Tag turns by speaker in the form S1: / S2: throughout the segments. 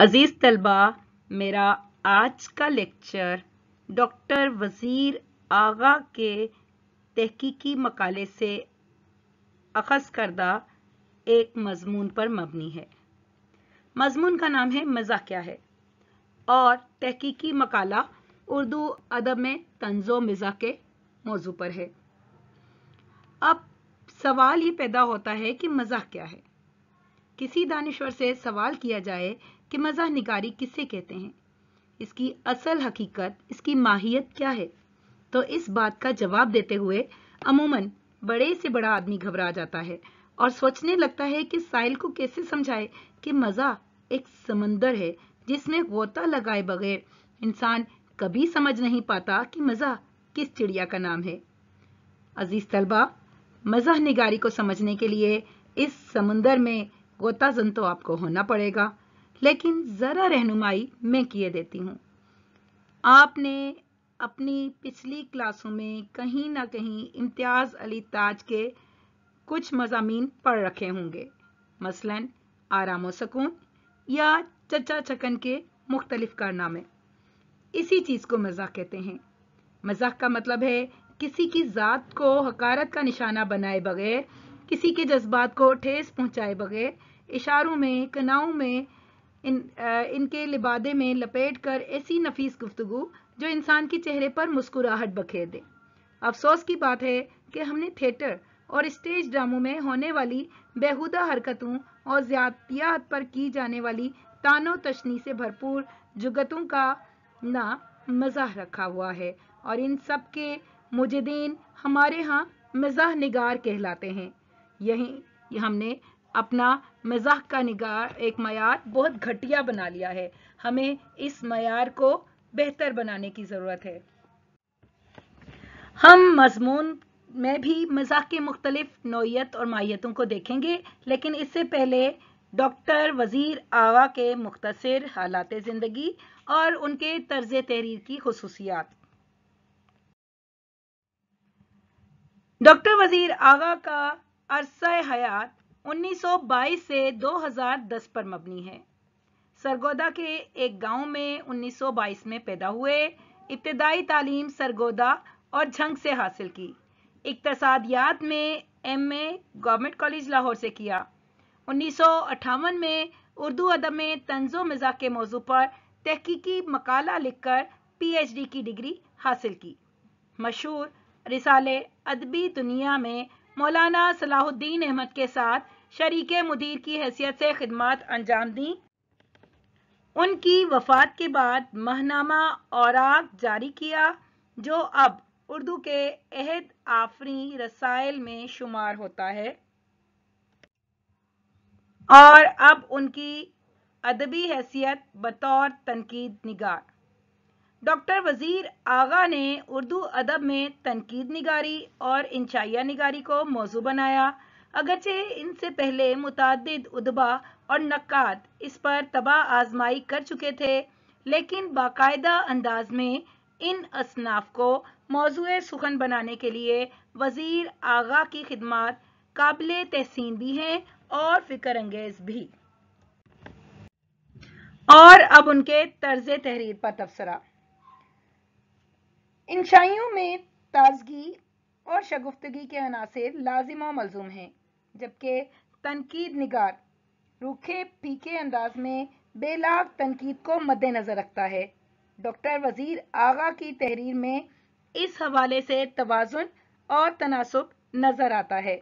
S1: अज़ीज़ तलबा मेरा आज का लेक्चर डॉक्टर वज़ीर आगा के तहकीकी मकाले से अखज़ करदा एक मज़मून पर मबनी है मज़मून का नाम है मज़ा क्या है और तहकीकी मकाला उर्दू अदब में तंजो मिज़ा के मौजू पर है अब सवाल ये पैदा होता है कि मज़ा क्या है किसी दानश्वर से सवाल किया जाए कि मजा निगारी किसे कहते हैं इसकी असल हकीकत इसकी माहियत क्या है तो इस बात का जवाब देते हुए अमूमन बड़े से बड़ा आदमी घबरा जाता है और सोचने लगता है कि साहिल को कैसे समझाए कि मज़ा एक समंदर है जिसमें गोता लगाए बगैर इंसान कभी समझ नहीं पाता कि मज़ा किस चिड़िया का नाम है अजीज़ तलबा मज़ा निगारी को समझने के लिए इस समंदर में गोताजन तो आपको होना पड़ेगा लेकिन ज़रा रहनुमाई मैं किए देती हूँ आपने अपनी पिछली क्लासों में कहीं ना कहीं इम्तियाज़ अली ताज के कुछ मजामी पढ़ रखे होंगे मसलन आराम व सकून या चचा चकन के मुख्तलिफ कारनामे इसी चीज़ को मजाक कहते हैं मजाक का मतलब है किसी की ज़ात को हकारत का निशाना बनाए बगैर किसी के जज्बात को ठेस पहुंचाए बगैर इशारों में कनाओं में इन आ, इनके लिबादे में लपेट कर ऐसी नफीस गुफ्तगु जो इंसान के चेहरे पर मुस्कुराहट बखेर दे अफसोस की बात है कि हमने थिएटर और स्टेज ड्रामों में होने वाली बेहुदा हरकतों और ज्यादतियात पर की जाने वाली तानो तशनी से भरपूर जुगतों का ना मजा रखा हुआ है और इन सब के मुजदीन हमारे यहाँ मजाह निगार कहलाते हैं यही हमने अपना मज़ाक का निगार एक मैार बहुत घटिया बना लिया है हमें इस मैार को बेहतर बनाने की ज़रूरत है हम मजमून में भी मजाक के मुख्तलिफ नोयत और माहियतों को देखेंगे लेकिन इससे पहले डॉक्टर वज़ीर आवा के मुख्तर हालात ज़िंदगी और उनके तर्ज तहरीर की खसूसियात डॉक्टर वज़ीर आगा का अरसा हयात 1922 से 2010 पर मबनी है सरगोदा के एक गांव में 1922 में पैदा हुए इब्तदाई तालीम सरगोदा और झंग से हासिल की इकतसादियात में M A government college Lahore से किया उन्नीस में उर्दू अदब में तंजो मिजा के मौजू पर तहकीकी मकाला लिखकर पीएचडी की डिग्री हासिल की मशहूर रिसाले अदबी दुनिया में मौलाना सलाहुद्दीन अहमद के साथ शरीक मुदीर की हैसियत से खिदमत अंजाम दी उनकी वफात के बाद महनामा और जारी किया जो अब उर्दू के अहद आफरी रसायल में शुमार होता है और अब उनकी अदबी हैसियत बतौर तनकीद निगार डॉक्टर वज़ीर आगा ने उर्दू अदब में तनकीद निगारी और इंशाइया निगारी को मौजू बनाया अगरचे इनसे पहले मुतद उदबा और नक़ात इस पर तबाह आजमाई कर चुके थे लेकिन बाकायदा अंदाज में इन असनाफ को मौजू सुखन बनाने के लिए वज़ीर आगा की खिदमत काबिल तहसीन भी हैं और फ़िक्र अंगेज़ भी और अब उनके तर्ज तहरीर पर तबसरा इन शाइयों में ताजगी और शगुफ्तगी के अनासर लाजिम और मलजूम हैं जबकि तनकीद निगार रूखे पीके अंदाज में बेलाग तनकीद को मद्देनज़र रखता है डॉक्टर वजीर आगा की तहरीर में इस हवाले से तोज़ुन और तनासब नज़र आता है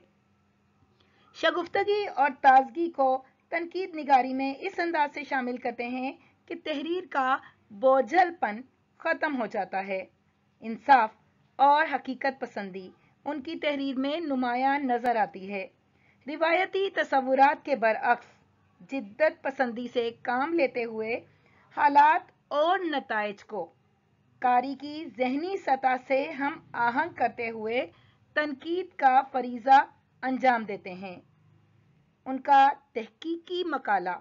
S1: शगुफ्तगी और ताजगी को तनकीद निगारी में इस अंदाज से शामिल करते हैं कि तहरीर का बोझलपन ख़त्म हो जाता है इंसाफ और हकीकत पसंदी उनकी तहरीर में नुमाया नज़र आती है रिवायती तस्वुरात के बरअक्स जिद्दत पसंदी से काम लेते हुए हालात और नतज को कारी की जहनी सतह से हम आहंग करते हुए तनकीद का फरीज़ा अंजाम देते हैं उनका तहकीकी मकाला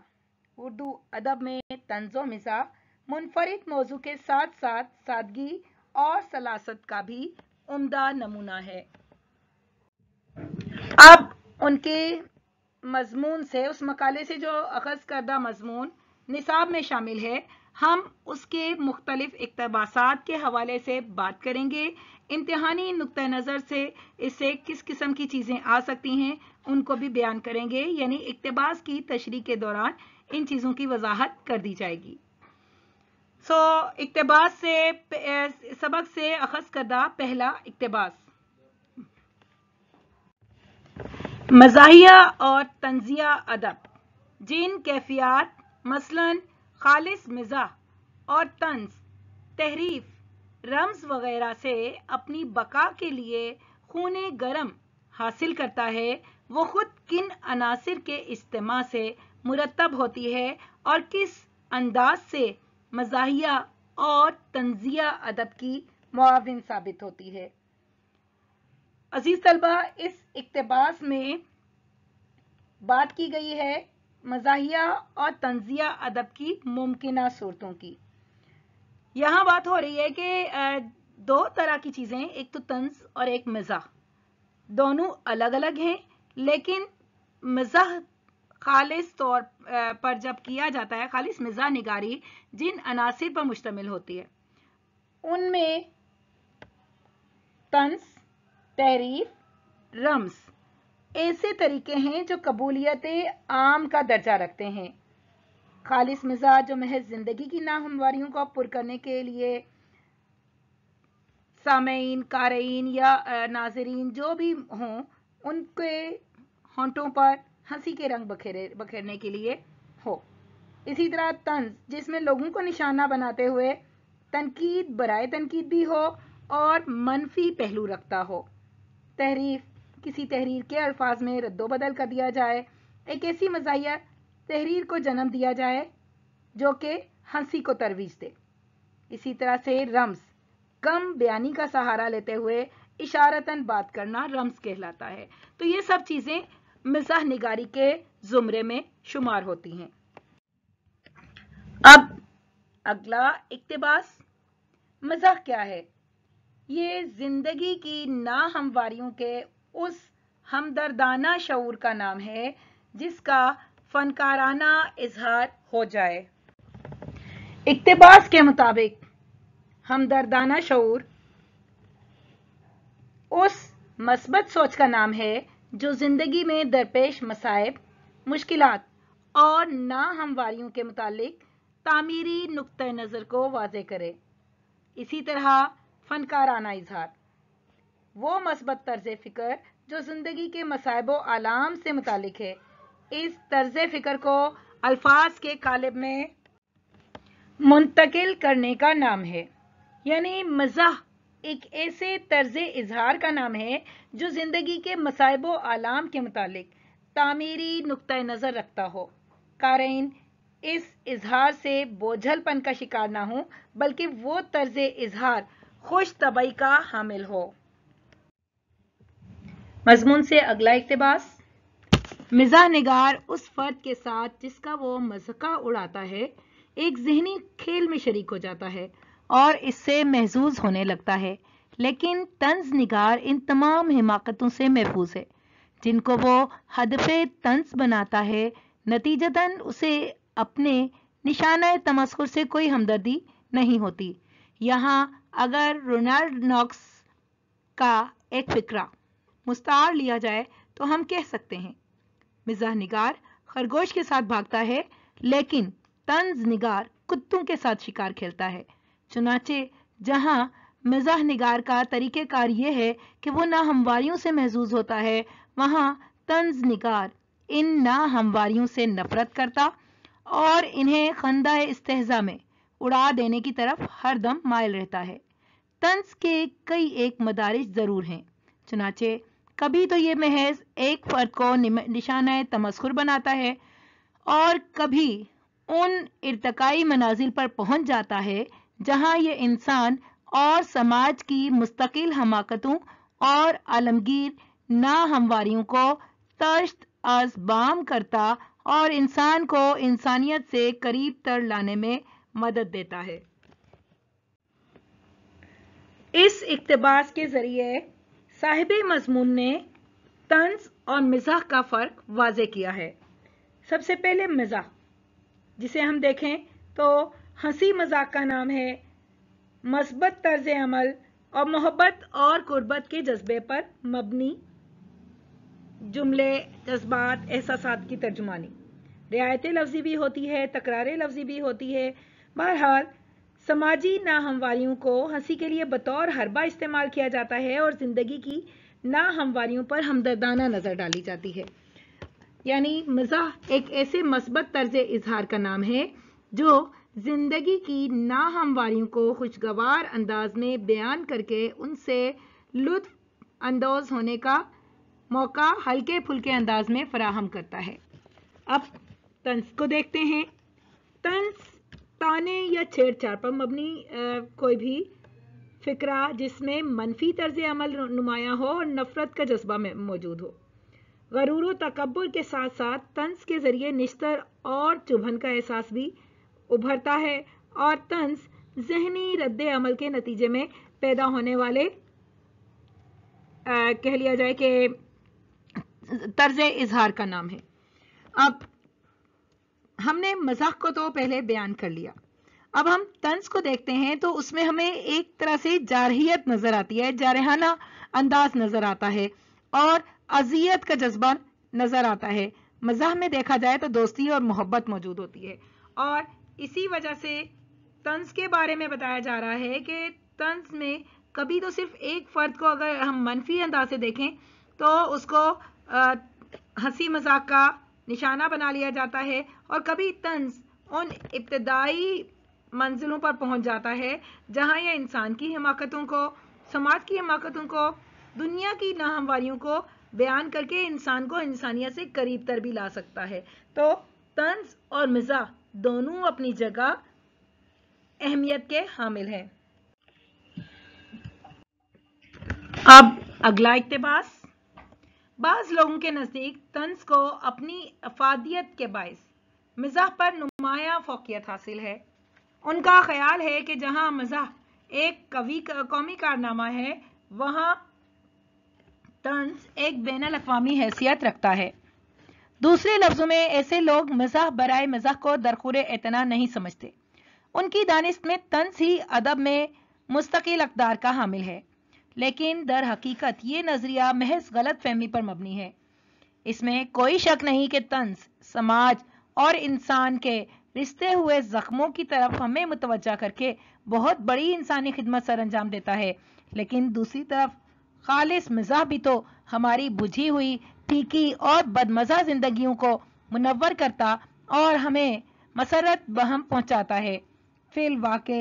S1: उर्दू अदब में तंजो मिज़ा मुनफरद मौजू के साथ साथ सादगी और सलासत का भी उम्दा नमूना है अब उनके मजमून से उस मकाले से जो अखज करदा मजमून निसाब में शामिल है हम उसके मुख्तलिफ इकतबास के हवाले से बात करेंगे इम्तहानी नुक़ नज़र से इससे किस किस्म की चीज़ें आ सकती हैं उनको भी बयान करेंगे यानी इकतबास की तशरी के दौरान इन चीज़ों की वजाहत कर दी जाएगी सो इकतबास से सबक से अखज करदा पहला इकतबास मजाहिया और तंजिया अदब जिन कैफियात मसलन खालिस मिजा और तंज तहरीफ रम्स वगैरह से अपनी बका के लिए खून गरम हासिल करता है वो खुद किन अनासर के इस्तेमा से मुरतब होती है और किस अंदाज से मजाहिया और तंजिया अदब की मुआविन साबित होती है अजीज तलबा इस इकतबास में बात की गई है मजाहिया और तंजिया अदब की मुमकिन सूरतों की यहाँ बात हो रही है कि दो तरह की चीज़ें एक तो तंज और एक मज़ा दोनों अलग अलग हैं लेकिन मज़ा खालिश तौर पर जब किया जाता है खालिश मिजा निगारी जिन अनासर पर मुश्तमिल होती है उनमें तंस तहरीफ रम्स ऐसे तरीके हैं जो कबूलियत आम का दर्जा रखते हैं खालिश मिजाज जो महज ज़िंदगी की नाहमवारियों को पुर करने के लिए सामयीन कारीन या नाजरीन जो भी हों उनके होंटों पर हंसी के रंग बखेरे बखेरने के लिए हो इसी तरह तंज जिसमें लोगों को निशाना बनाते हुए तनकीद बरए तनकीद भी हो और मनफी पहलू रखता हो तहरीफ किसी तहरीर के अल्फाज में रद्दोबदल कर दिया जाए एक ऐसी मजाया तहरीर को जन्म दिया जाए जो कि हंसी को तरवीज दे इसी तरह से रम्स कम बयानी का सहारा लेते हुए इशारतन बात करना रम्स कहलाता है तो ये सब चीज़ें मिजाह निगारी के जुमरे में शुमार होती हैं अब अगला इकतबास मजाक क्या है ये जिंदगी की नाहमवारियों के उस हमदर्दाना शूर का नाम है जिसका फनकाराना इजहार हो जाए इकतबास के मुताबिक हमदर्दाना शूर उस मस्बत सोच का नाम है जो ज़िंदगी में दरपेश मसाइब मुश्किल और नाहमवारियों के मुतालिक तामीरी नुक़ नज़र को वाज करे इसी तरह फनकाराना इजहार वो मस्बत तर्ज फ़िक्र जो ज़िंदगी के मसाइब आलाम से मुतक है इस तर्ज फ़िक्र को अल्फाज के कालब में मुंतकिल करने का नाम है यानी मज़ा एक ऐसे तर्ज इजहार का नाम है जो ज़िंदगी के मसाइब आलाम के मुतालिक तामीरी नुक़ नज़र रखता हो कारण इस इजहार से बोझलपन का शिकार ना हो बल्कि वो तर्ज इजहार खुश तबई का हामिल हो मजमून से अगला इकतबास मिजा निगार उस फर्द के साथ जिसका वो मजका उड़ाता है एक जहनी खेल में शरीक हो जाता है और इससे महजूज होने लगता है लेकिन तंज निगार इन तमाम हिमाकतों से महफूज है जिनको वो हदफ तंज बनाता है नतीजतन उसे अपने निशाना तमस्कुर से कोई हमदर्दी नहीं होती यहाँ अगर रोनाल्ड नॉक्स का एक फिक्रा मुस्तार लिया जाए तो हम कह सकते हैं मिजा निगार खरगोश के साथ भागता है लेकिन तंज निगार कुत्तों के साथ शिकार खेलता है चुनाचे जहाँ मिजाह निगार का तरीक़ार ये है कि वो नाहमवारियों से महजूज होता है वहाँ तंज निगार इन नाहमवारियों से नफरत करता और इन्हें खंदा इस्तेजा में उड़ा देने की तरफ हर दम मायल रहता है तंज के कई एक मदारिज ज़रूर हैं चुनाचे कभी तो ये महज एक फ़र्द को निशाना तमस्कुर बनाता है और कभी उन इरतकाई मनाजिल पर पहुंच जाता है जहां ये इंसान और समाज की मुस्तकिल हमाकतों और आलमगीर नाहमवारियों को तश्त आजबाम करता और इंसान को इंसानियत से करीब तर लाने में मदद देता है इस इकतबास के ज़रिए साहिब मजमून ने तंज और मिजाह का फ़र्क वाज किया है सबसे पहले मिजाह जिसे हम देखें तो हंसी मजाक का नाम है मस्बत तर्ज अमल और मोहब्बत और कुर्बत के जज्बे पर मबनी जुमले जज्बात एहसास की तर्जुमानी रियायत लफ्जी भी होती है तकरार लफ्जी भी होती है बहरहाल समाजी नाहमवारियों को हंसी के लिए बतौर हरबा इस्तेमाल किया जाता है और ज़िंदगी की नाहमवारियों पर हमदर्दाना नज़र डाली जाती है यानी मजा एक ऐसे मस्बत तर्ज इजहार का नाम है जो ज़िंदगी की नाहमवारियों को खुशगवार अंदाज में बयान करके उनसे लुत्फ अंदोज होने का मौका हल्के फुल्के अंदाज में फराहम करता है अब तंस को देखते हैं तंस ताने या छेड़छाड़ पर मबनी कोई भी फिक्रा जिसमें मनफी तर्ज अमल नुमाया हो और नफरत का जज्बा मौजूद हो गरूर तकबर के साथ साथ तंस के ज़रिए निश्तर और चुभन का एहसास भी उभरता है और तंस जहनी रद्द अमल के नतीजे में पैदा होने वाले आ, कह लिया जाए कि तर्ज इजहार का नाम है अब हमने मजाक को तो पहले बयान कर लिया अब हम तंस को देखते हैं तो उसमें हमें एक तरह से जारहियत नजर आती है जारहाना अंदाज नजर आता है और अजियत का जज्बा नजर आता है मजाह में देखा जाए तो दोस्ती और मोहब्बत मौजूद होती है और इसी वजह से तंस के बारे में बताया जा रहा है कि तंस में कभी तो सिर्फ एक फ़र्द को अगर हम मनफी अंदाज से देखें तो उसको हंसी मजाक का निशाना बना लिया जाता है और कभी तंज उन इब्तदाई मंजिलों पर पहुंच जाता है जहां यह इंसान की हिमाकतों को समाज की हिमाकतों को दुनिया की नाहमवारियों को बयान करके इंसान को इंसानियत से करीब तर भी ला सकता है तो तंज और मिज़ा दोनों अपनी जगह अहमियत के हामिल हैं अब अगला इकतेबास बाज़ लोगों के नज़दीक तंज को अपनी अफादियत के बायस मिजा पर नुमाया फोकियत हासिल है उनका ख्याल है कि जहां मज़ाह एक कवि कौमी कारनामा है वहां तंज एक बैन अवी हैसियत रखता है दूसरे लफ्जों में ऐसे लोग मजाक बरए मजाक को दरखुर इतना नहीं समझते उनकी दानिश में तंस ही अदब में मुस्तकिल अकदार का हामिल है लेकिन दर हकीकत ये नज़रिया महज गलत फहमी पर मबनी है इसमें कोई शक नहीं कि तंस समाज और इंसान के रिश्ते हुए जख्मों की तरफ हमें मुतवजा करके बहुत बड़ी इंसानी खिदमत सर अंजाम देता है लेकिन दूसरी तरफ खालिस मिजाह भी तो हमारी बुझी हुई फीकी और बदमज़ा ज़िंदगियों को मुनवर करता और हमें मसरत बहम पहुंचाता है फिल वाक़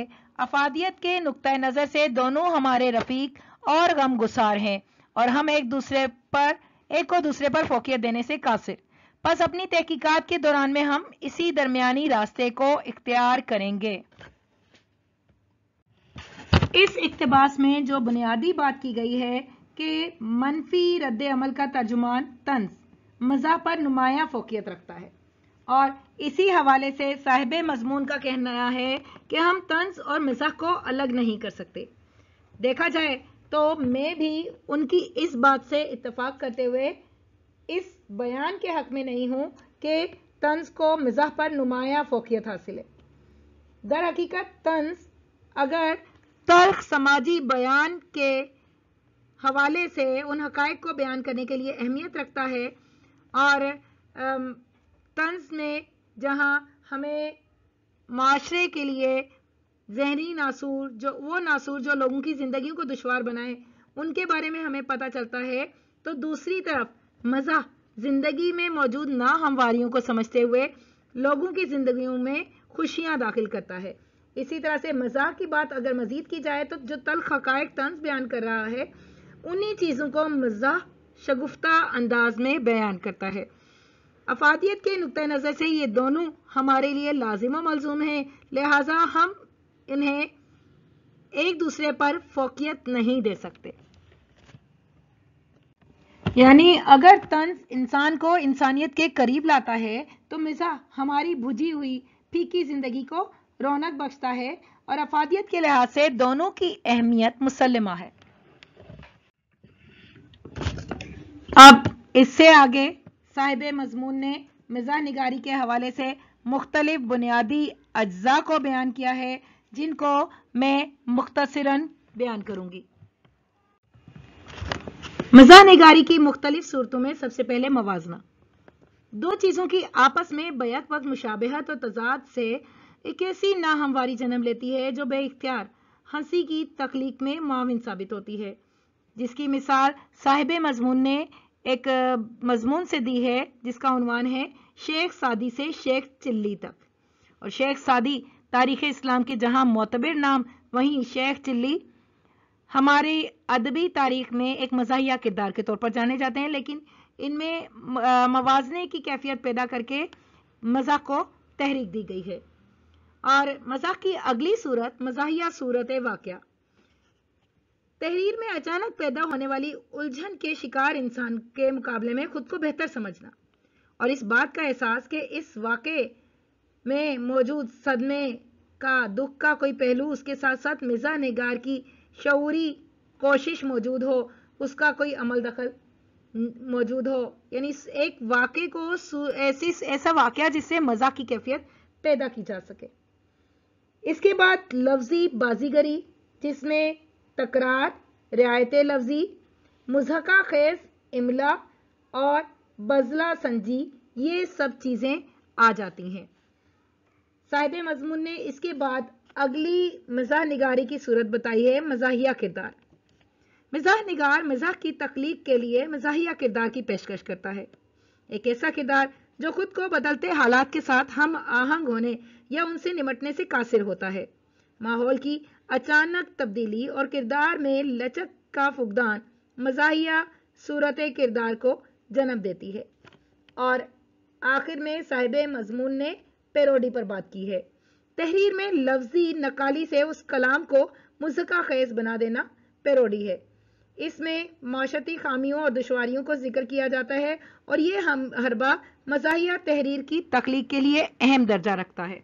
S1: अफादियत के नुक़ नज़र से दोनों हमारे रफ़ीक और गम गुसार हैं और हम एक दूसरे पर एक को दूसरे पर फोकियत देने से कासिर बस अपनी तहकीकत के दौरान में हम इसी दरमियानी रास्ते को इख्तियार करेंगे इस इकतबास में जो बुनियादी बात की गई है के मनफी रद्द अमल का तर्जुमान तंस मज़ा पर नुमाया फोकियत रखता है और इसी हवाले से साहिब मजमून का कहना है कि हम तंस और मिजाह को अलग नहीं कर सकते देखा जाए तो मैं भी उनकी इस बात से इतफाक़ करते हुए इस बयान के हक में नहीं हूँ कि तंस को मज़ा पर नुमाया फोकियत हासिल है दर हकीकत तंस अगर तर्क समाजी बयान के हवाले से उन हक़ को बयान करने के लिए अहमियत रखता है और तंज में जहाँ हमें माशरे के लिए जहरी नासूर जो वो नासूर जो लोगों की ज़िंदगी को दुशवार बनाए उनके बारे में हमें पता चलता है तो दूसरी तरफ मज़ा ज़िंदगी में मौजूद ना हमवारियों को समझते हुए लोगों की ज़िंदगी में खुशियाँ दाखिल करता है इसी तरह से मज़ाक की बात अगर मज़ीद की जाए तो जो तल हक़ तंज बयान कर रहा है उन्हीं चीज़ों को मज़ा शगुफ्ता अंदाज में बयान करता है अफादियत के नुक़ नज़र से ये दोनों हमारे लिए लाजिम मलजूम हैं लिहाजा हम इन्हें एक दूसरे पर फोकियत नहीं दे सकते यानी अगर तंज इंसान को इंसानियत के करीब लाता है तो मिज़ा हमारी बुझी हुई फीकी ज़िंदगी को रौनक बख्शता है और अफादियत के लिहाज से दोनों की अहमियत मुसलमा है अब इससे आगे साहिब मजमून ने मिज़ा निगारी के हवाले से मुख्तलिफ बुनियादी अज्जा को बयान किया है जिनको मैं मुख्तरा बयान करूंगी मिज़ा निगारी की मुख्तलिफ सूरतों में सबसे पहले मवाजना दो चीज़ों की आपस में बैक वक्त मुशाबहत और तजाद से एक ऐसी नाहमवारी जन्म लेती है जो बेख्तियार हंसी की तख्लीक में माविन साबित होती है जिसकी मिसाल साहिब मजमून ने एक मजमून से दी है जिसका उनवान है शेख सादी से शेख चिल्ली तक और शेख सादी तारीख इस्लाम के जहां मोतबिर नाम वहीं शेख चिल्ली हमारी अदबी तारीख में एक मजाया किरदार के तौर पर जाने जाते हैं लेकिन इनमें मवाजने की कैफियत पैदा करके मजाक को तहरीक दी गई है और मजाक की अगली सूरत मजाया सूरत वाक़ तहरीर में अचानक पैदा होने वाली उलझन के शिकार इंसान के मुकाबले में खुद को बेहतर समझना और इस बात का एहसास कि इस वाक़े में मौजूद सदमे का दुख का कोई पहलू उसके साथ साथ मिजा निगार की शौरी कोशिश मौजूद हो उसका कोई अमल दखल मौजूद हो यानी एक वाक़े को ऐसी ऐसा वाक़ जिससे मज़ा की कैफियत पैदा की जा सके इसके बाद लफ्जी बाजीगरी जिसमें तकरार रियायत लफ्जी मुजहका खेज इमला और बजला संजी ये सब चीज़ें आ जाती हैं साहिब मजमून ने इसके बाद अगली मजा निगारी की सूरत बताई है मजाहिया किरदार मिजा निगार मजाक की तख्लीक के लिए मजाहिया किरदार की पेशकश करता है एक ऐसा किरदार जो खुद को बदलते हालात के साथ हम आहंग होने या उनसे निमटने से कासिर होता है माहौल की अचानक तब्दीली और किरदार में लचक का फुकदान मजाहिया सूरत किरदार को जन्म देती है और आखिर में साहिब मजमून ने पेरोडी पर बात की है तहरीर में लफ्जी नकाली से उस कलाम को मुजका खेज बना देना पेरोडी है इसमें माशती खामियों और दुशारियों को जिक्र किया जाता है और ये हम हरबा मजाहिया तहरीर की तख्लीक के लिए अहम दर्जा रखता है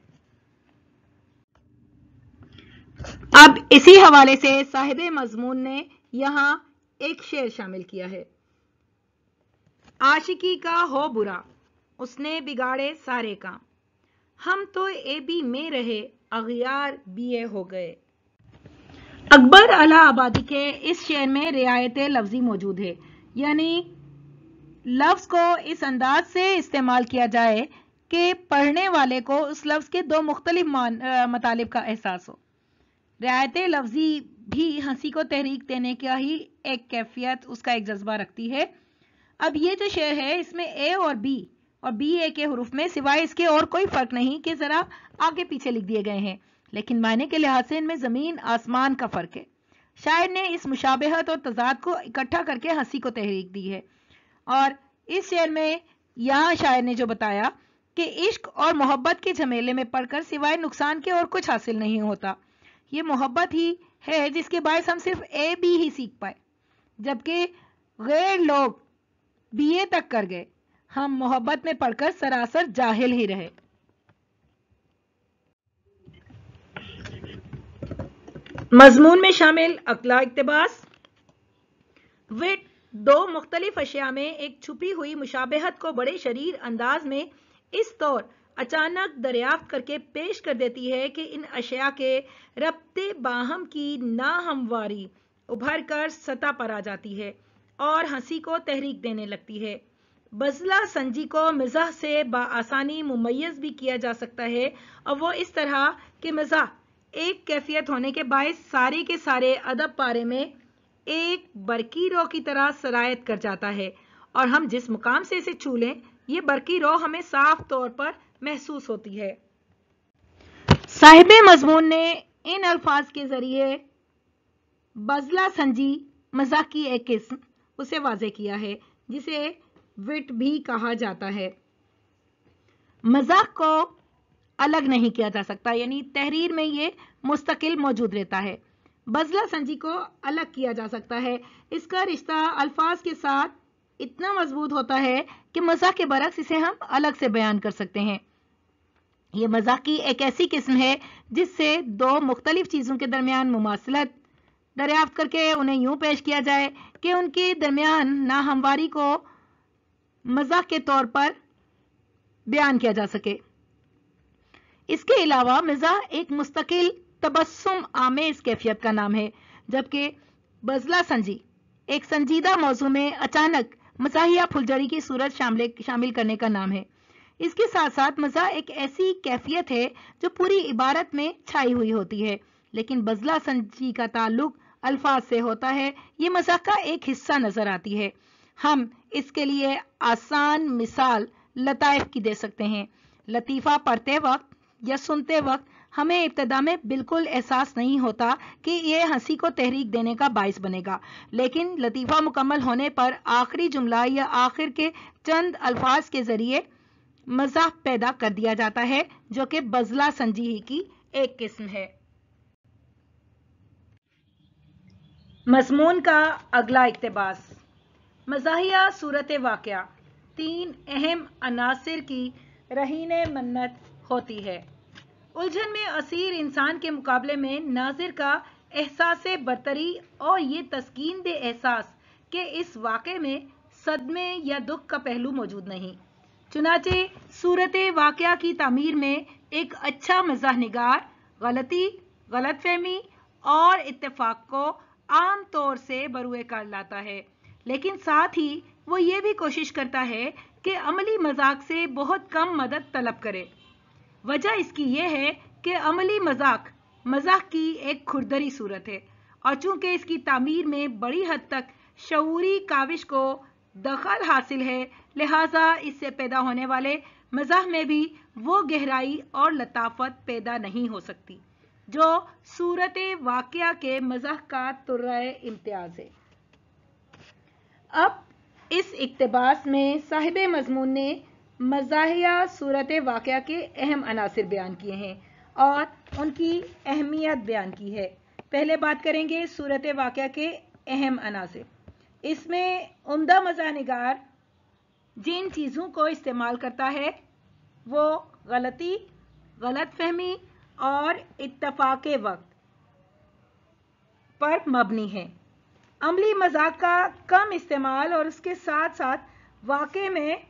S1: अब इसी हवाले से साहिब मजमून ने यहाँ एक शेर शामिल किया है आशिकी का हो बुरा उसने बिगाड़े सारे काम हम तो ए बी में रहे अगियार ए हो गए अकबर अला आबादी के इस शेर में रियायत लफ्जी मौजूद है यानी लफ्ज को इस अंदाज से इस्तेमाल किया जाए कि पढ़ने वाले को उस लफ्ज के दो मुख्तलिफ मतालब का एहसास हो रियायत लफ्जी भी हंसी को तहरीक देने का ही एक कैफियत उसका एक जज्बा रखती है अब ये जो शेर है इसमें ए और बी और बी ए के हरूफ में सिवाय इसके और कोई फ़र्क नहीं कि ज़रा आगे पीछे लिख दिए गए हैं लेकिन मायने के लिहाज से इनमें ज़मीन आसमान का फ़र्क है शायर ने इस मुशाबहत और तजाद को इकट्ठा करके हंसी को तहरीक दी है और इस शेर में यहाँ शायर ने जो बताया कि इश्क और मोहब्बत के झमेले में पढ़कर सिवाय नुकसान के और कुछ हासिल नहीं होता ये मोहब्बत ही है जिसके बायस हम सिर्फ ए बी ही सीख पाए जबकि गैर लोग बी ए तक कर गए हम मोहब्बत में पढ़कर सरासर जाहिल ही रहे मजमून में शामिल अकला इकतबास विट दो मुख्तलिफ अशिया में एक छुपी हुई मुशाबहत को बड़े शरीर अंदाज में इस तौर अचानक दरियाफ्त करके पेश कर देती है कि इन अशिया के रबते बाहम की नाहमवारी उभर कर सतह पर आ जाती है और हंसी को तहरीक देने लगती है बजला संजी को मिजाह से बासानी मुमैस भी किया जा सकता है और वो इस तरह के मिजाह एक कैफियत होने के बायस सारे के सारे अदब पारे में एक बरकी रो की तरह सरायत कर जाता है और हम जिस मुकाम से इसे छू लें ये बरकी रो हमें साफ तौर पर महसूस होती है साहिब मजमून ने इन अल्फाज के जरिए बजला संजी मजाक की एक किस्म उसे वाजे किया है जिसे विट भी कहा जाता है मजाक को अलग नहीं किया जा सकता यानी तहरीर में ये मुस्तकिल मौजूद रहता है बजला संजी को अलग किया जा सकता है इसका रिश्ता अल्फाज के साथ इतना मजबूत होता है कि मजाक के बरक्स इसे हम अलग से बयान कर सकते हैं ये मजाक की एक ऐसी किस्म है जिससे दो मुख्तलिफ चीज़ों के दरमियान मुमासलत दरियाफ्त करके उन्हें यूं पेश किया जाए कि उनके दरमियान नाहमवारी को मजाक के तौर पर बयान किया जा सके इसके अलावा मिजा एक मुस्तकिल तबस्सुम आमेज कैफियत का नाम है जबकि बजला संजी एक संजीदा मौजू में अचानक मजाहिया फुलझड़ी की सूरत शामिल करने का नाम है इसके साथ साथ मज़ा एक ऐसी कैफियत है जो पूरी इबारत में छाई हुई होती है लेकिन बजला संजी का ताल्लुक अल्फाज से होता है ये मज़ा का एक हिस्सा नज़र आती है हम इसके लिए आसान मिसाल लताइफ की दे सकते हैं लतीफ़ा पढ़ते वक्त या सुनते वक्त हमें इब्तदा में बिल्कुल एहसास नहीं होता कि ये हंसी को तहरीक देने का बायस बनेगा लेकिन लतीफ़ा मुकम्मल होने पर आखिरी जुमला या आखिर के चंद अल्फाज के ज़रिए मजाक पैदा कर दिया जाता है जो कि बजला संजीही की एक किस्म है मजमून का अगला इकतबास मजाहिया सूरत वाक़ तीन अहम अनासर की रहीन मन्नत होती है उलझन में असीर इंसान के मुकाबले में नाजिर का एहसास बरतरी और ये तस्किन दे एहसास के इस वाक़े में सदमे या दुख का पहलू मौजूद नहीं चुनाचे सूरत वाक़ की तमीर में एक अच्छा मजा निगार गलती गलत फहमी और इत्तेफाक को आम तौर से बरुए कर लाता है लेकिन साथ ही वो ये भी कोशिश करता है कि अमली मजाक से बहुत कम मदद तलब करे वजह इसकी यह है कि अमली मजाक मजाक की एक खुरदरी सूरत है और चूंकि इसकी तामीर में बड़ी हद तक शूरी काविश को दखल हासिल है लिहाजा इससे पैदा होने वाले मजह में भी वो गहराई और लताफत पैदा नहीं हो सकती जो सूरत वाक्य के मज़ा का तुर्र इम्तियाज है अब इस इकतबास में साहिब मजमून ने मज़ाहिया सूरत वाक्य के अहम अनासर बयान किए हैं और उनकी अहमियत बयान की है पहले बात करेंगे सूरत वाक्य के अहम अनासर इसमें उम्दा मज़ा निगार जिन चीज़ों को इस्तेमाल करता है वो गलती गलत फहमी और इतफाक वक्त पर मबनी है अमली मजाक का कम इस्तेमाल और उसके साथ साथ वाक़े में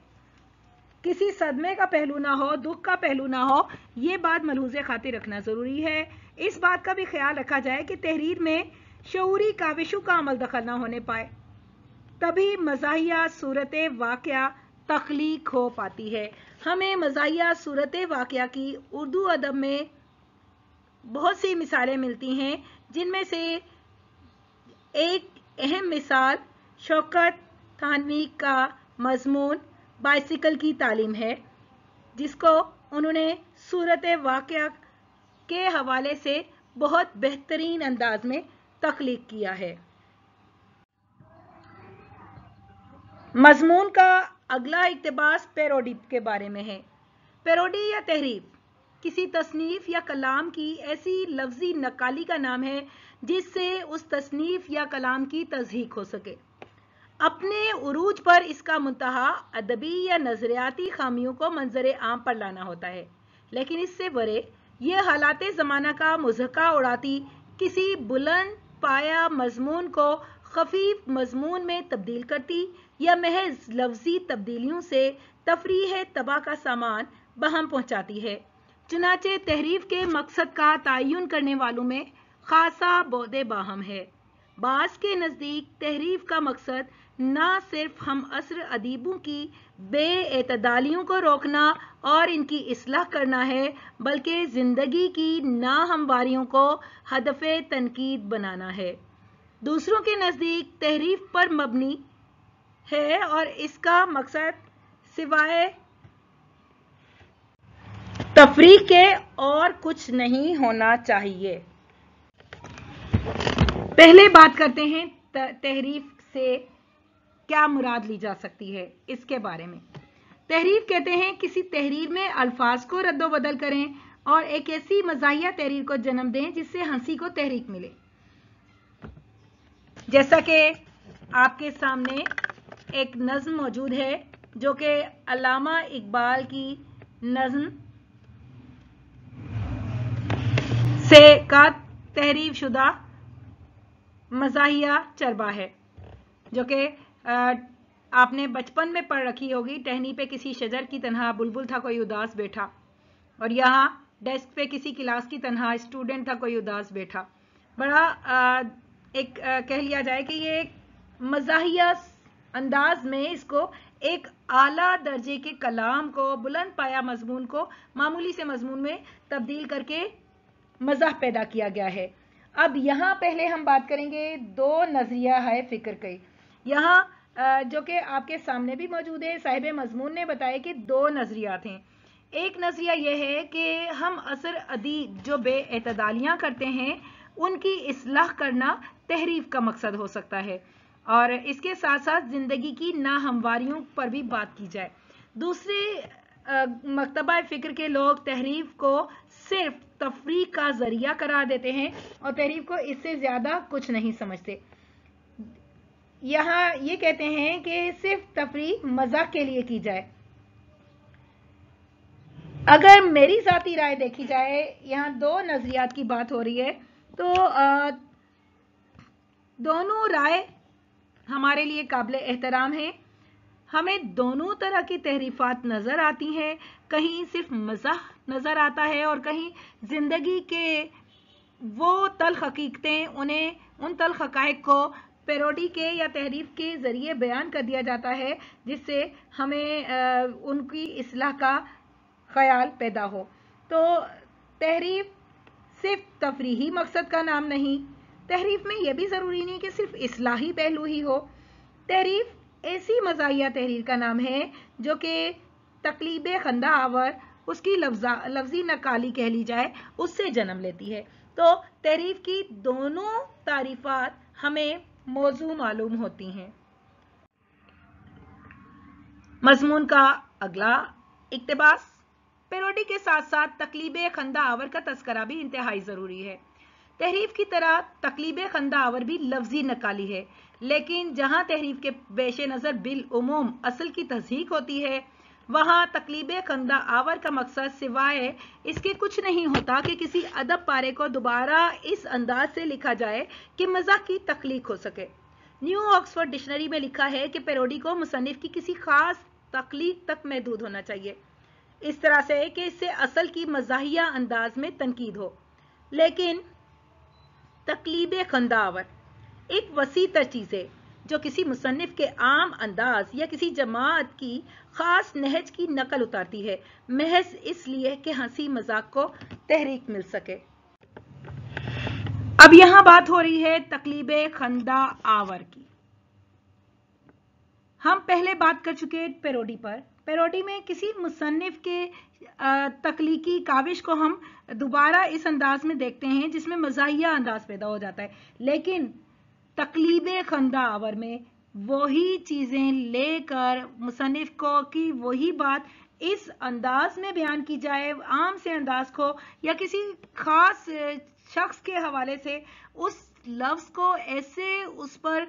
S1: किसी सदमे का पहलू ना हो दुख का पहलू ना हो ये बात मलहूज खातिर रखना ज़रूरी है इस बात का भी ख्याल रखा जाए कि तहरीर में शूरी काविशों का अमल दखल ना होने पाए तभी मजाहिया सूरत वाक़ तख्लीक हो पाती है हमें मजाहिया सूरत वाक़ की उर्दू अदब में बहुत सी मिसालें मिलती हैं जिनमें से एक अहम मिसाल शौकत थानवी का मजमून बाइसिकल की तालीम है जिसको उन्होंने सूरत वाक़ के हवाले से बहुत बेहतरीन अंदाज में तख्लीक किया है मजमून का अगला इकतबास पैरोडी के बारे में है पेरोडी या तहरीफ किसी तसनीफ या कलाम की ऐसी लफ्जी नकाली का नाम है जिससे उस तसनीफ या कलाम की तजहीक हो सके अपने उरूज पर इसका मुंतहा अदबी या नज़रियाती खामियों को मंजर आम पर लाना होता है लेकिन इससे बरे ये हालात ज़माना का मुजहका उड़ाती किसी बुलंद पाया मजमून को खफीफ मजमून में तब्दील करती या महज लफ्जी तब्दीलियों से तफरीह तबाह का सामान बहम पहुंचाती है चुनाचे तहरीफ के मकसद का तयन करने वालों में खासा बौदे बाहम है बास के नज़दीक तहरीफ का मकसद न सिर्फ हम असर अदीबों की बेअतदालियों को रोकना और इनकी असलाह करना है बल्कि ज़िंदगी की नाहमवारियों को हदफ तनकीद बनाना है दूसरों के नज़दीक तहरीफ पर मबनी है और इसका मकसद सिवाय तफरी के और कुछ नहीं होना चाहिए पहले बात करते हैं तहरीफ से क्या मुराद ली जा सकती है इसके बारे में तहरीफ कहते हैं किसी तहरीर में अल्फाज को रद्दो बदल करें और एक ऐसी मजाहिया तहरीर को जन्म दें जिससे हंसी को तहरीक मिले जैसा कि आपके सामने एक नज़म मौजूद है जो कि अलामा इकबाल की नज़म से का तहरीफ शुदा मजाहिया चरबा है जो कि आपने बचपन में पढ़ रखी होगी टहनी पे किसी शजर की तनहा बुलबुल था कोई उदास बैठा और यहाँ डेस्क पे किसी क्लास की तनहा स्टूडेंट था कोई उदास बैठा बड़ा आ, एक आ, कह लिया जाए कि ये एक मजाहिया अंदाज में इसको एक आला दर्जे के कलाम को बुलंद पाया मजमून को मामूली से मजमून में तब्दील करके मजाक पैदा किया गया है अब यहाँ पहले हम बात करेंगे दो नज़रिया है फ़िक्र के यहाँ जो कि आपके सामने भी मौजूद है साहिब मजमून ने बताया कि दो नजरिया थे एक नज़रिया यह है कि हम असर अदीब जो बेतदालियाँ करते हैं उनकी असलाह करना तहरीफ का मकसद हो सकता है और इसके साथ साथ ज़िंदगी की नाहमवारियों पर भी बात की जाए दूसरे मकतबा फ़िक्र के लोग तहरीफ को सिर्फ तफरी का ज़रिया करार देते हैं और तहरीफ को इससे ज़्यादा कुछ नहीं समझते यहाँ ये कहते हैं कि सिर्फ तफरी मजाक के लिए की जाए अगर मेरी ज़ाती राय देखी जाए यहाँ दो नज़रियात की बात हो रही है तो आ, दोनों राय हमारे लिए काबिल एहतराम है हमें दोनों तरह की तहरीफात नज़र आती हैं कहीं सिर्फ मजाक नज़र आता है और कहीं ज़िंदगी के वो तल हकीकतें उन्हें उन तल हक़ को पैरोडी के या तहरीफ के ज़रिए बयान कर दिया जाता है जिससे हमें आ, उनकी असलाह का ख्याल पैदा हो तो तहरीफ सिर्फ तफरी मकसद का नाम नहीं तहरीफ में यह भी ज़रूरी नहीं कि सिर्फ असलाही पहलू ही हो तहरीफ ऐसी मजाया तहरीर का नाम है जो कि तकलीब खंदा आवर उसकी लफ्जा लफ्जी नकाली कह ली जाए उससे जन्म लेती है तो तहरीफ की दोनों तारीफात हमें मौजू मालूम होती हैं मजमून का अगला इकतबास पेरोडी के साथ साथ तकलीब खंदा आवर का तस्करा भी इंतहाई ज़रूरी है तहरीफ की तरह तकलीब खंदा आवर भी लफ्जी नकाली है लेकिन जहां तहरीफ के पेश नज़र बिलूम असल की तस्दीक होती है वहाँ तकलीब खंदा आवर का मकसद सिवाय इसके कुछ नहीं होता कि किसी अदब पारे को दोबारा इस अंदाज से लिखा जाए कि मजाक की तख्लीक हो सके न्यू ऑक्सफोर्ड डिक्शनरी में लिखा है कि पेरोडी को मुसनफ़ की किसी खास तख्लीक तक महदूद होना चाहिए इस तरह से कि इससे असल की मजाहिया अंदाज में तनकीद हो लेकिन तकलीब खंदावर एक वसी तर चीज़ है जो किसी मुसनफ़ के आम अंदाज या किसी जमात की ख़ास नहज की नकल उतारती है महज इसलिए कि हंसी मजाक को तहरीक मिल सके अब यहां बात हो रही है तकलीब खंदा आवर की हम पहले बात कर चुके पेरोडी पर पैरोटी में किसी मुसनफ़ के तकलीकी काविश को हम दोबारा इस अंदाज में देखते हैं जिसमें मजाया अंदाज पैदा हो जाता है लेकिन तकलीब आवर में वही चीज़ें लेकर मुसनफ़ को की वही बात इस अंदाज में बयान की जाए आम से अंदाज को या किसी खास शख्स के हवाले से उस लफ्ज़ को ऐसे उस पर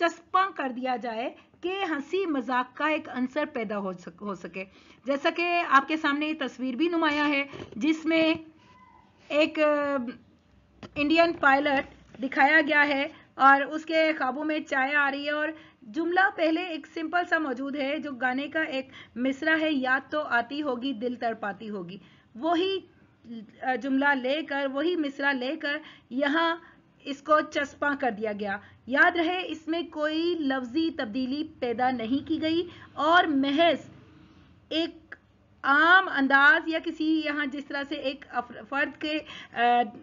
S1: चस्पा कर दिया जाए के हंसी मजाक का एक अंसर पैदा हो सक हो सके जैसा कि आपके सामने ये तस्वीर भी नुमाया है जिसमें एक इंडियन पायलट दिखाया गया है और उसके ख्वाबों में चाय आ रही है और जुमला पहले एक सिंपल सा मौजूद है जो गाने का एक मिसरा है याद तो आती होगी दिल तड़पाती होगी वही जुमला लेकर वही मिसरा लेकर यहाँ इसको चस्पा कर दिया गया याद रहे इसमें कोई लफ्जी तब्दीली पैदा नहीं की गई और महज एक आम अंदाज या किसी यहाँ जिस तरह से एक फर्द के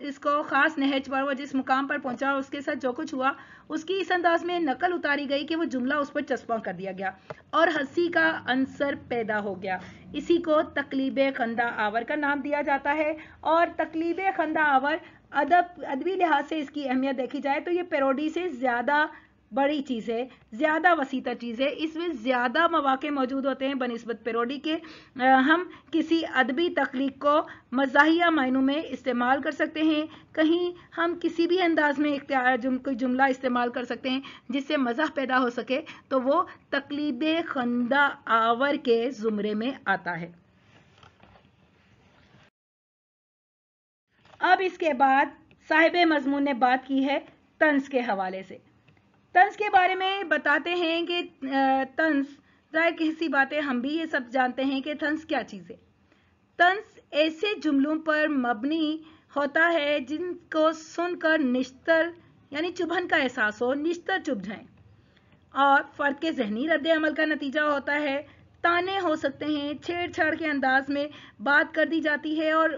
S1: इसको ख़ास नहज पर वो जिस मुकाम पर पहुंचा उसके साथ जो कुछ हुआ उसकी इस अंदाज में नकल उतारी गई कि वो जुमला उस पर चस्पा कर दिया गया और हंसी का अंसर पैदा हो गया इसी को तकलीब खंदा आवर का नाम दिया जाता है और तकलीब खंदा आवर अदब अदबी लिहाज से इसकी अहमियत देखी जाए तो ये पेरोडी से ज़्यादा बड़ी चीज़ है ज़्यादा वसीता चीज़ है इसमें ज़्यादा मौाक़े मौजूद होते हैं बनस्बत पेरोडी के आ, हम किसी अदबी तख्लीक को मजाहिया मायनों में इस्तेमाल कर सकते हैं कहीं हम किसी भी अंदाज में जुम, कोई जुमला इस्तेमाल कर सकते हैं जिससे मजा पैदा हो सके तो वो तकलीब खंदा आवर के ज़ुमरे में आता है अब इसके बाद साहिब मजमून ने बात की है तंस के हवाले से तंस के बारे में बताते हैं कि तंस जाहिर किसी बातें हम भी ये सब जानते हैं कि तंस क्या चीज़ है तंस ऐसे जुमलों पर मबनी होता है जिनको सुनकर निश्तर यानी चुभन का एहसास हो निश्तर चुभ जाए और फ़र्द के जहनी रद्द अमल का नतीजा होता है ताने हो सकते हैं छेड़छाड़ के अंदाज में बात कर दी जाती है और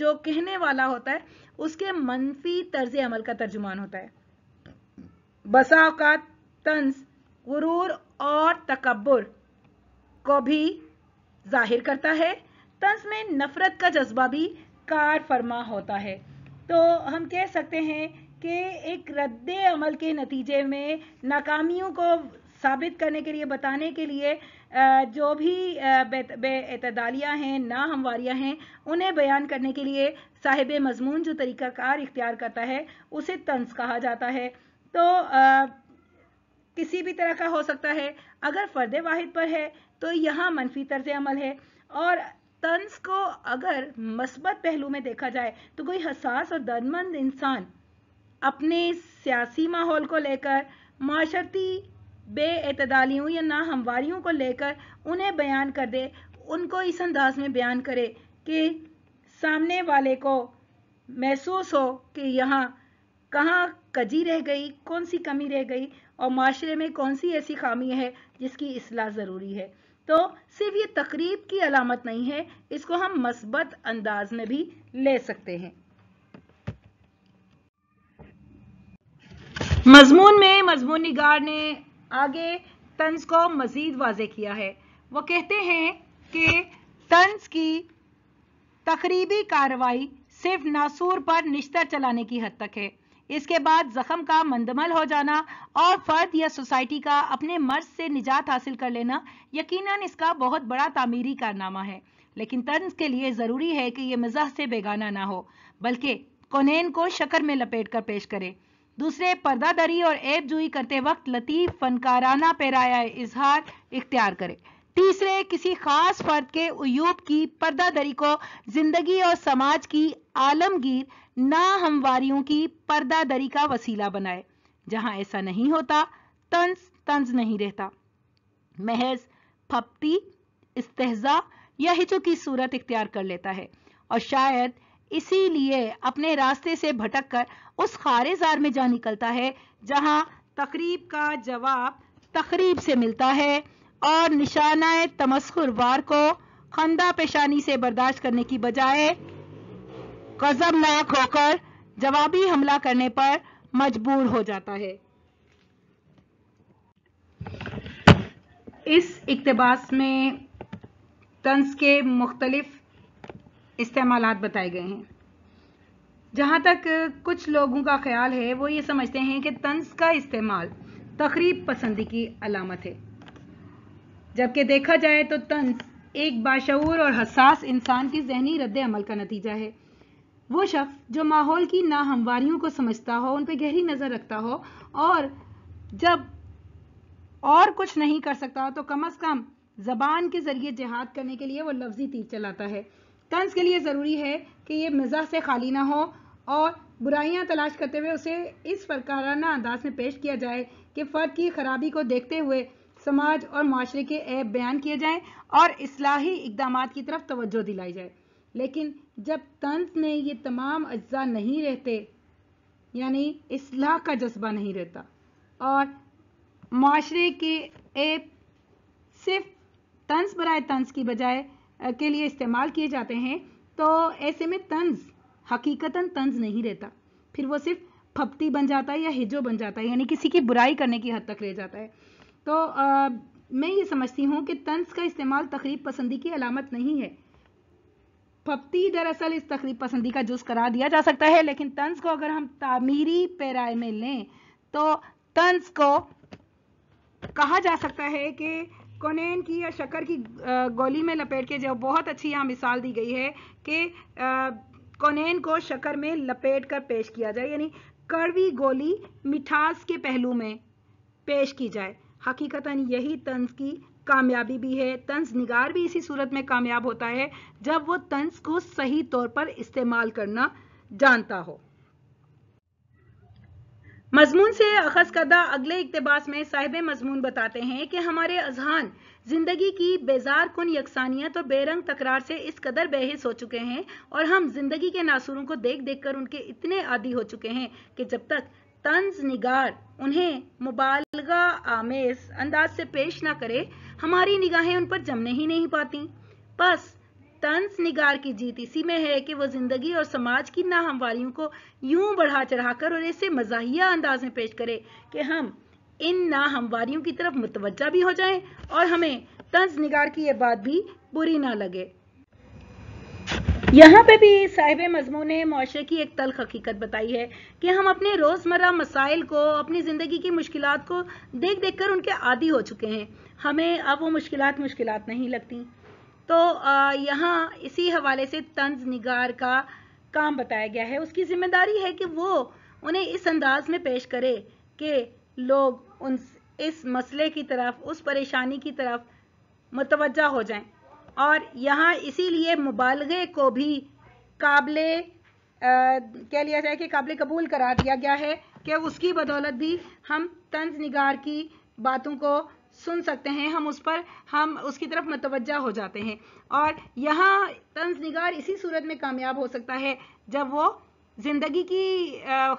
S1: जो कहने वाला होता है उसके मनफी तर्ज अमल का तर्जुमान होता है बसा बसाओकात तंज गुरूर और तकबर को भी जाहिर करता है तंज में नफरत का जज्बा भी कार फरमा होता है तो हम कह सकते हैं कि एक रद्द अमल के नतीजे में नाकामियों को साबित करने के लिए बताने के लिए जो भी बेतदालियाँ हैं ना हमवारियाँ हैं उन्हें बयान करने के लिए साहिब मजमून जो तरीक़ाकार इख्तियार करता है उसे तंस कहा जाता है तो आ, किसी भी तरह का हो सकता है अगर फ़र्द वाहिद पर है तो यहाँ मनफी तर्ज अमल है और तंस को अगर मस्बत पहलू में देखा जाए तो कोई हसास और दर्दमंद इंसान अपने सियासी माहौल को लेकर माशरती बेअतदालियों या नाहमवारियों को लेकर उन्हें बयान कर दे उनको इस अंदाज में बयान करे कि सामने वाले को महसूस हो कि यहाँ कहाँ कजी रह गई कौन सी कमी रह गई और माशरे में कौन सी ऐसी खामी है जिसकी असलाह ज़रूरी है तो सिर्फ ये तकरीब की अलामत नहीं है इसको हम मस्बत अंदाज में भी ले सकते हैं मजमून में मजमून निगार ने आगे तंज को मजीद वाजे किया है वो कहते हैं कि तंज की तकरीबी कार्रवाई सिर्फ नासूर पर निश्तर चलाने की हद तक है इसके बाद जख्म का मंदमल हो जाना और फर्द या सोसाइटी का अपने मर्ज से निजात हासिल कर लेना यकीनन इसका बहुत बड़ा तामीरी कारनामा है लेकिन तंज के लिए ज़रूरी है कि ये मज़ह से बेगाना ना हो बल्कि कोनेन को शकर में लपेट कर पेश करे दूसरे पर्दादरी और ऐब जुई करते वक्त लतीफ़ फनकाराना पैराया इजहार इख्तियार करें तीसरे किसी खास फर्द के उयूब की दरी को जिंदगी और समाज की आलमगीर नाहमवारियों की पर्दादरी का वसीला बनाए जहां ऐसा नहीं होता तंज तंज नहीं रहता महज फपती इस्तेजा या हिचो की सूरत इख्तियार कर लेता है और शायद इसीलिए अपने रास्ते से भटक कर उस खारेजार में जा निकलता है जहां तकरीब का जवाब तकरीब से मिलता है और निशाना तमस्कुर वार को खंदा पेशानी से बर्दाश्त करने की बजाय गजबनाक होकर जवाबी हमला करने पर मजबूर हो जाता है इस इकतबास में तंस के मुख्तलिफ इस्तेमाल बताए गए हैं जहाँ तक कुछ लोगों का ख्याल है वो ये समझते हैं कि तंज का इस्तेमाल तकरीब पसंदी की अलामत है जबकि देखा जाए तो तंज एक बाशूर और हसास इंसान की जहनी रद्द अमल का नतीजा है वो शख्स जो माहौल की नाहमवारियों को समझता हो उन पर गहरी नज़र रखता हो और जब और कुछ नहीं कर सकता हो तो कम अज़ कम ज़बान के ज़रिए जिहाद करने के लिए वो लफ्ज़ी तीर चलाता है तंज के लिए ज़रूरी है कि ये मिज़ा से खाली ना हो और बुराइयां तलाश करते हुए उसे इस फरकाराना अंदाज में पेश किया जाए कि फ़र्द की खराबी को देखते हुए समाज और माशरे के ऐप बयान किए जाएँ और असलाही इकदाम की तरफ तोज्जो दिलाई जाए लेकिन जब तंज में ये तमाम अज्जा नहीं रहते यानी असलाह का जज्बा नहीं रहता और माशरे के ऐप सिर्फ तंज बरए तंज की बजाय के लिए इस्तेमाल किए जाते हैं तो ऐसे में तंज हकीकता तंज नहीं रहता फिर वो सिर्फ फप्ती बन जाता है या हिजो बन जाता है यानी किसी की बुराई करने की हद तक रह जाता है तो आ, मैं ये समझती हूँ कि तंज का इस्तेमाल तकरीब पसंदी की अलामत नहीं है फप्ती दरअसल इस तकरीब पसंदी का जुज करा दिया जा सकता है लेकिन तंज को अगर हम तामीरी पैराए में लें तो तंज को कहा जा सकता है कि कोनेन की या शक्कर की गोली में लपेट के जो बहुत अच्छी यहाँ मिसाल दी गई है कि कोनेन को शक्कर में लपेट कर पेश किया जाए यानी कड़वी गोली मिठास के पहलू में पेश की जाए हकीकता यही तंज की कामयाबी भी है तंज निगार भी इसी सूरत में कामयाब होता है जब वो तंज को सही तौर पर इस्तेमाल करना जानता हो मजमून से अखज करदा अगले इकतबास में साहिब मजमून बताते हैं कि हमारे अजहान जिंदगी की बेजार कन यकसानियत और बेरंग तकरार से इस कदर बेहस हो चुके हैं और हम जिंदगी के नासुरों को देख देख कर उनके इतने आदि हो चुके हैं कि जब तक तंज निगार उन्हें मुबालगा आमेज अंदाज से पेश ना करे हमारी निगाहें उन पर जमने ही नहीं पाती बस तंस निगार की जीत इसी में है कि वो जिंदगी और समाज की नाहमवारियों को यूं बढ़ा चढ़ाकर और ऐसे मजाहिया अंदाज में पेश करे कि हम इन नाहमवारियों की तरफ मुतवजा भी हो जाएं और हमें तंस निगार की ये बात भी बुरी ना लगे यहाँ पे भी साहिब मजमू ने मुआरे की एक तलख हकीकत बताई है कि हम अपने रोज़मर्रा मसाइल को अपनी ज़िंदगी की मुश्किल को देख देख कर उनके आदि हो चुके हैं हमें अब वो मुश्किल मुश्किल नहीं लगती तो यहाँ इसी हवाले से तंज निगार का काम बताया गया है उसकी जिम्मेदारी है कि वो उन्हें इस अंदाज में पेश करे कि लोग उन इस मसले की तरफ उस परेशानी की तरफ मुतवज़ा हो जाएं और यहाँ इसीलिए मुबालगे को भी काबिल कह लिया जाए कि काबिल कबूल करार दिया गया है कि उसकी बदौलत भी हम तंज निगार की बातों को सुन सकते हैं हम उस पर हम उसकी तरफ मतवजा हो जाते हैं और यहाँ तंज निगार इसी सूरत में कामयाब हो सकता है जब वो ज़िंदगी की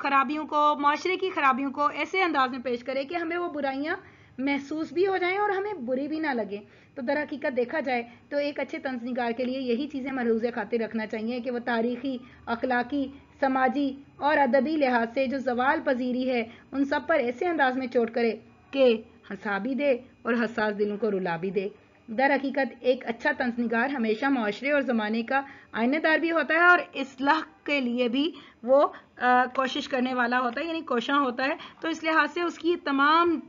S1: ख़राबियों को माशरे की ख़राबियों को ऐसे अंदाज में पेश करे कि हमें वो बुराइयाँ महसूस भी हो जाएं और हमें बुरी भी ना लगे तो दर हकीकत देखा जाए तो एक अच्छे तंज निगार के लिए यही चीज़ें मरूज़ खातिर रखना चाहिए कि वह तारीखी अखलाकी समाजी और अदबी लिहाज से जो जवाल पजीरी है उन सब पर ऐसे अंदाज में चोट करे कि हंसा भी दे और हसास दिलों को रुला भी दे दर हकीकत एक अच्छा तंजनगार हमेशा माशरे और ज़माने का आयनेदार भी होता है और इसलाह के लिए भी वो आ, कोशिश करने वाला होता है यानी कोशा होता है तो इस लिहाज से उसकी तमाम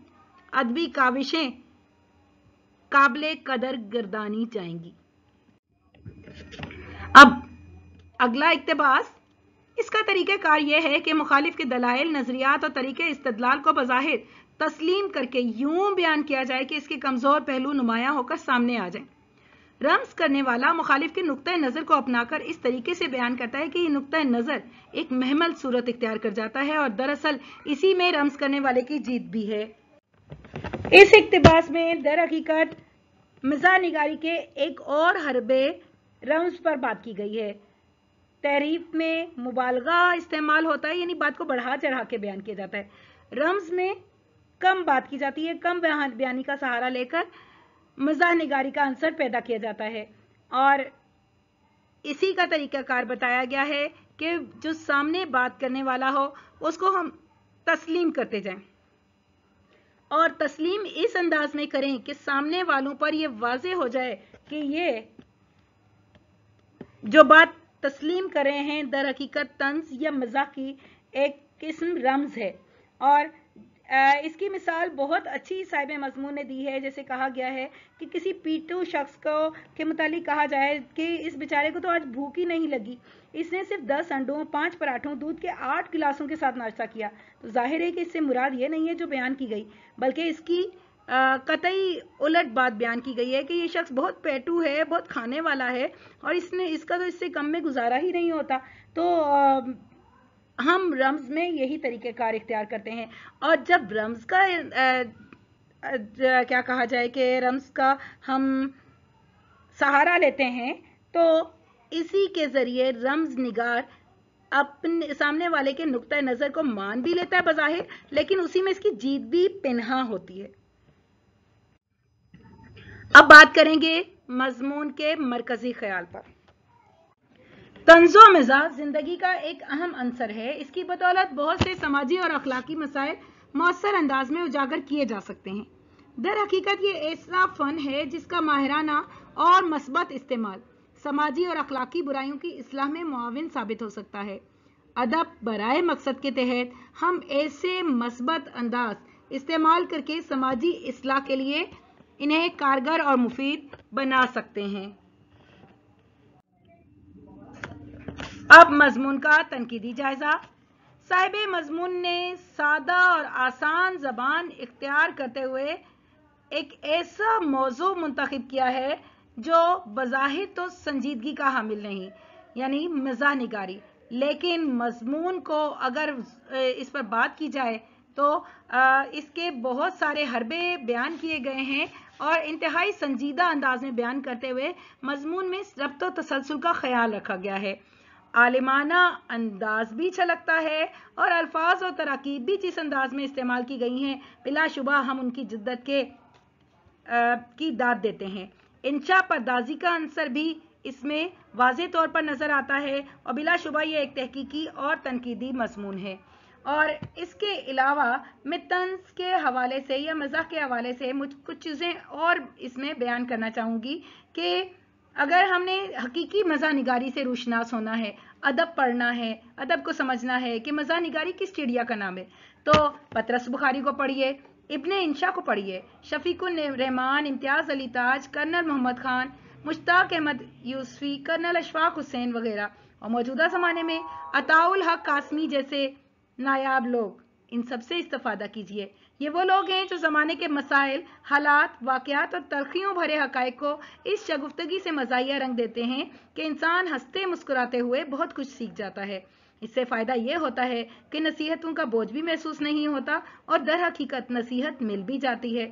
S1: अदबी काविशें काबिल कदर गर्दानी जाएंगी अब अगला इकतबास इसका तरीक़ार यह है कि मुखालिफ के दलाइल नज़रियात और तरीके इस्तलाल को बज़ाहिर तस्लीम करके यूं बयान किया जाए कि इसके कमज़ोर पहलू नुमाया होकर सामने आ जाए रम्स करने वाला मुखालिफ के नुक़ नज़र को अपनाकर इस तरीके से बयान करता है कि ये नज़र एक महमल सूरत इख्तियार कर जाता है और दरअसल इसी में रम्स करने वाले की जीत भी है इस इकतबास में दर हकीकत मिजा निगारी के एक और हरबे रम्स पर बात की गई है तहरीफ में मुबालगा इस्तेमाल होता है यानी बात को बढ़ा चढ़ा के बयान किया जाता है रम्स में कम बात की जाती है कम बयानी का सहारा लेकर मजा निगारी का आंसर पैदा किया जाता है और इसी का तरीकाकार बताया गया है कि जो सामने बात करने वाला हो उसको हम तस्लीम करते जाएं और तस्लीम इस अंदाज में करें कि सामने वालों पर यह वाज हो जाए कि ये जो बात तस्लीम करें हैं दर हकीकत तंज या मजाक की एक किस्म रम्ज है और इसकी मिसाल बहुत अच्छी साहिब मजमून ने दी है जैसे कहा गया है कि किसी पीटू शख्स को के मुतालिक कहा जाए कि इस बेचारे को तो आज भूख ही नहीं लगी इसने सिर्फ दस अंडों पाँच पराठों दूध के आठ गिलासों के साथ नाश्ता किया तो जाहिर है कि इससे मुराद ये नहीं है जो बयान की गई बल्कि इसकी कतई उलट बात बयान की गई है कि ये शख्स बहुत पेटू है बहुत खाने वाला है और इसने इसका तो इससे कम में गुजारा ही नहीं होता तो आ, हम रम्स में यही कार इख्तियार करते हैं और जब रम्स का आ, आ, क्या कहा जाए कि रम्स का हम सहारा लेते हैं तो इसी के ज़रिए रम्स निगार अपने सामने वाले के नुक़ नज़र को मान भी लेता है बज़ाहिर लेकिन उसी में इसकी जीत भी पिनहा होती है अब बात करेंगे मजमून के मरकज़ी ख्याल पर तंजो मिजाज जिंदगी का एक अहम अंसर है इसकी बदौलत बहुत से समाजी और अखलाकी मसायल मौसर अंदाज में उजागर किए जा सकते हैं दर हकीकत ये ऐसा फ़न है जिसका माहराना और मस्बत इस्तेमाल समाजी और अखलाकी बुराइयों की असलाह में मुआवन साबित हो सकता है अदब बराए मकसद के तहत हम ऐसे मस्बत अंदाज इस्तेमाल करके समाजी असलाह के लिए इन्हें कारगर और मुफीद बना सकते हैं अब मजमून का तनकीदी जायजा साहिब मजमून ने सादा और आसान जबान इख्तियार करते हुए एक ऐसा मौजू मंतखब किया है जो बाहिर तो संजीदगी का हामिल नहीं यानी मज़ा निगारी लेकिन मजमून को अगर इस पर बात की जाए तो इसके बहुत सारे हरबे बयान किए गए हैं और इंतहाई संजीदा अंदाज में बयान करते हुए मजमून में रबत तसलसल का ख्याल रखा गया है आलिमाना अंदाज भी छलकता है और अल्फाज और तरकीब भी जिस अंदाज में इस्तेमाल की गई हैं बिलाशुबा हम उनकी जिद्दत के आ, की दाद देते हैं इंशा परदाजी का अंसर भी इसमें वाज तौर पर नज़र आता है और बिलाशुबा यह एक तहकीकी और तनकीदी मजमून है और इसके अलावा मैं तंज के हवाले से या मज़ाक के हवाले से मुझ कुछ चीज़ें और इसमें बयान करना चाहूँगी कि अगर हमने हकीकी मज़ा निगारी से रोशनास होना है अदब पढ़ना है अदब को समझना है कि मज़ा निगारी किस चिड़िया का नाम है तो पतरस बुखारी को पढ़िए इबन इंशा को पढ़िए शफीक रहमान इम्तियाज़ अली ताज कर्नल मोहम्मद खान मुश्ताक अहमद यूसफी कर्नल अशफाक हुसैन वगैरह और मौजूदा ज़माने में अताउल हक कासमी जैसे नायाब लोग इन सबसे इस्तफ़ादा कीजिए ये वो लोग हैं जो ज़माने के मसाइल हालात वाकयात और तलखियों भरे हक़ को इस शगुफ्तगी से मजाया रंग देते हैं कि इंसान हंसते मुस्कुराते हुए बहुत कुछ सीख जाता है इससे फ़ायदा ये होता है कि नसीहतों का बोझ भी महसूस नहीं होता और दर हकीकत नसीहत मिल भी जाती है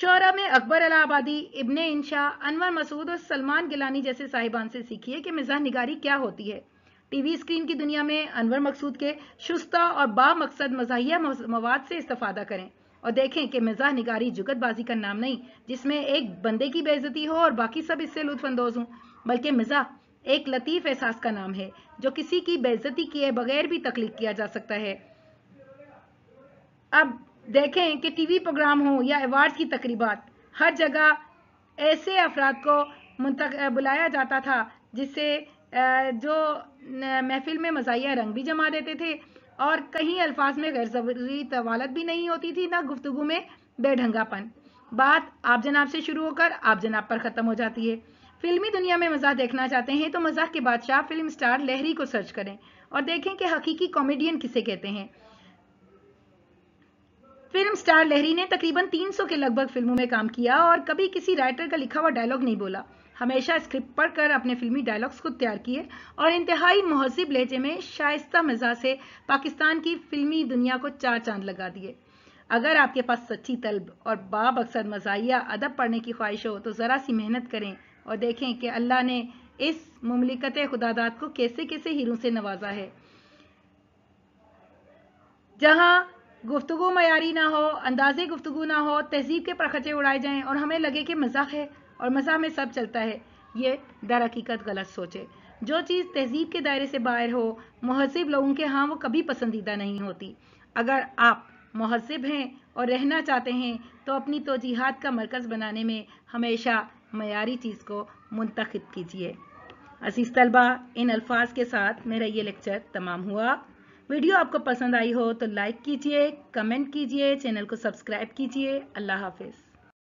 S1: शोरा में अकबर अलाबादी इबन इंशा अनवर मसूद और सलमान गिलानी जैसे साहिबान से सीखिए कि मिजा निगारी क्या होती है टीवी स्क्रीन की दुनिया में अनवर मकसूद के शुस्ता और बा मकसद मजाहिया मवाद से इस्तफादा करें और देखें कि मिजाह निगारी जुगतबाजी का नाम नहीं जिसमें एक बंदे की बेजती हो और बाकी सब इससे लुत्फानंदोज हों बल्कि मिजाह एक लतीफ़ एहसास का नाम है जो किसी की बेज़ती किए बगैर भी तख्लीक किया जा सकता है अब देखें कि टीवी प्रोग्राम हो या अवार्ड्स की तकरीबा हर जगह ऐसे अफराद को बुलाया जाता था जिससे जो महफिल में मजाया रंग भी जमा देते थे और कहीं अल्फाज में गैर जरूरी तवालत भी नहीं होती थी ना गुफ्तगु में बेढंगापन बात आप जनाब से शुरू होकर आप जनाब पर ख़त्म हो जाती है फिल्मी दुनिया में मजाक देखना चाहते हैं तो मजाक के बादशाह फिल्म स्टार लहरी को सर्च करें और देखें कि हकीकी कॉमेडियन किसे कहते हैं फिल्म स्टार लहरी ने तकरीबन 300 के लगभग फिल्मों में काम किया और कभी किसी राइटर का लिखा हुआ डायलॉग नहीं बोला हमेशा स्क्रिप्ट पढ़कर अपने फिल्मी डायलॉग्स को तैयार किए और इंतहाई महसिब लहजे में शायस्ता मजा से पाकिस्तान की फिल्मी दुनिया को चार चांद लगा दिए अगर आपके पास सच्ची तलब और बाब अक्सर मजाया अदब पढ़ने की ख्वाहिश हो तो ज़रा सी मेहनत करें और देखें कि अल्लाह ने इस ममलिकत खुदादात को कैसे कैसे हीरों से नवाजा है जहां गुफ्तु मयारी ना हो अंदाजे गुफ्तु ना हो तहजीब के प्रखचे उड़ाए जाएं और हमें लगे कि मजाक है और मज़ा में सब चलता है ये दर हकीकत गलत सोचे जो चीज़ तहजीब के दायरे से बाहर हो महसब लोगों के हाँ वो कभी पसंदीदा नहीं होती अगर आप महसब हैं और रहना चाहते हैं तो अपनी तोजीहत का मरकज़ बनाने में हमेशा मैारी चीज़ को मुंतखब कीजिए असीस तलबा इन अल्फाज के साथ मेरा ये लेक्चर तमाम हुआ वीडियो आपको पसंद आई हो तो लाइक कीजिए कमेंट कीजिए चैनल को सब्सक्राइब कीजिए अल्लाह हाफिज़